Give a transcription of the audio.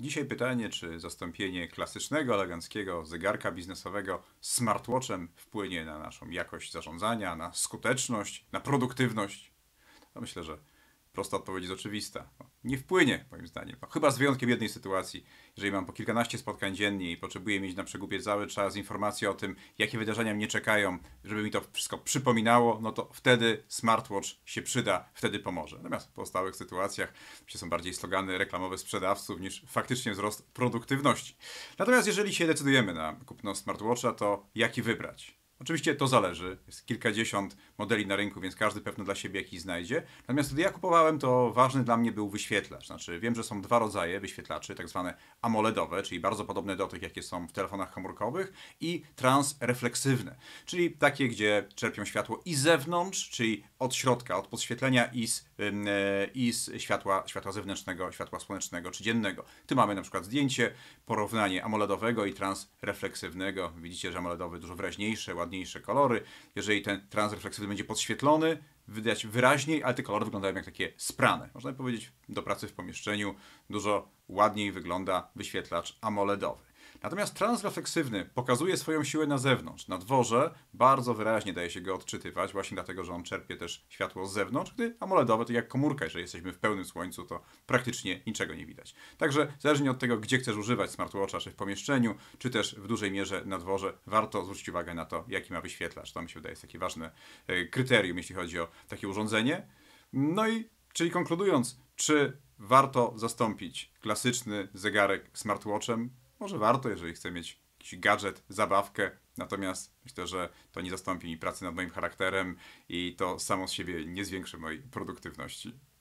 Dzisiaj pytanie, czy zastąpienie klasycznego, eleganckiego zegarka biznesowego smartwatchem wpłynie na naszą jakość zarządzania, na skuteczność, na produktywność. No myślę, że prosta odpowiedź jest oczywista. Nie wpłynie, moim zdaniem. Chyba z wyjątkiem jednej sytuacji. Jeżeli mam po kilkanaście spotkań dziennie i potrzebuję mieć na przegubie cały czas informacje o tym, jakie wydarzenia mnie czekają, żeby mi to wszystko przypominało, no to wtedy smartwatch się przyda, wtedy pomoże. Natomiast w pozostałych sytuacjach się są bardziej slogany reklamowe sprzedawców niż faktycznie wzrost produktywności. Natomiast jeżeli się decydujemy na kupno smartwatcha, to jaki wybrać? Oczywiście to zależy. Jest kilkadziesiąt modeli na rynku, więc każdy pewno dla siebie jakiś znajdzie. Natomiast gdy ja kupowałem, to ważny dla mnie był wyświetlacz. Znaczy wiem, że są dwa rodzaje wyświetlaczy, tak zwane AMOLEDowe, czyli bardzo podobne do tych, jakie są w telefonach komórkowych i transrefleksywne, czyli takie, gdzie czerpią światło i z zewnątrz, czyli od środka, od podświetlenia i z, e, i z światła, światła zewnętrznego, światła słonecznego czy dziennego. Tu mamy na przykład zdjęcie, porównanie AMOLEDowego i transrefleksywnego. Widzicie, że AMOLEDowy dużo wyraźniejsze, ładniejsze ładniejsze kolory. Jeżeli ten transrefleksywny będzie podświetlony, widać wyraźniej, ale te kolory wyglądają jak takie sprane. Można by powiedzieć, do pracy w pomieszczeniu dużo ładniej wygląda wyświetlacz AMOLEDowy. Natomiast trans pokazuje swoją siłę na zewnątrz, na dworze, bardzo wyraźnie daje się go odczytywać, właśnie dlatego, że on czerpie też światło z zewnątrz, gdy amoledowe to tak jak komórka, jeżeli jesteśmy w pełnym słońcu, to praktycznie niczego nie widać. Także zależnie od tego, gdzie chcesz używać smartwatcha, czy w pomieszczeniu, czy też w dużej mierze na dworze, warto zwrócić uwagę na to, jaki ma wyświetlacz. To mi się wydaje jest takie ważne e, kryterium, jeśli chodzi o takie urządzenie. No i, czyli konkludując, czy warto zastąpić klasyczny zegarek smartwatchem? może warto, jeżeli chcę mieć jakiś gadżet, zabawkę, natomiast myślę, że to nie zastąpi mi pracy nad moim charakterem i to samo z siebie nie zwiększy mojej produktywności.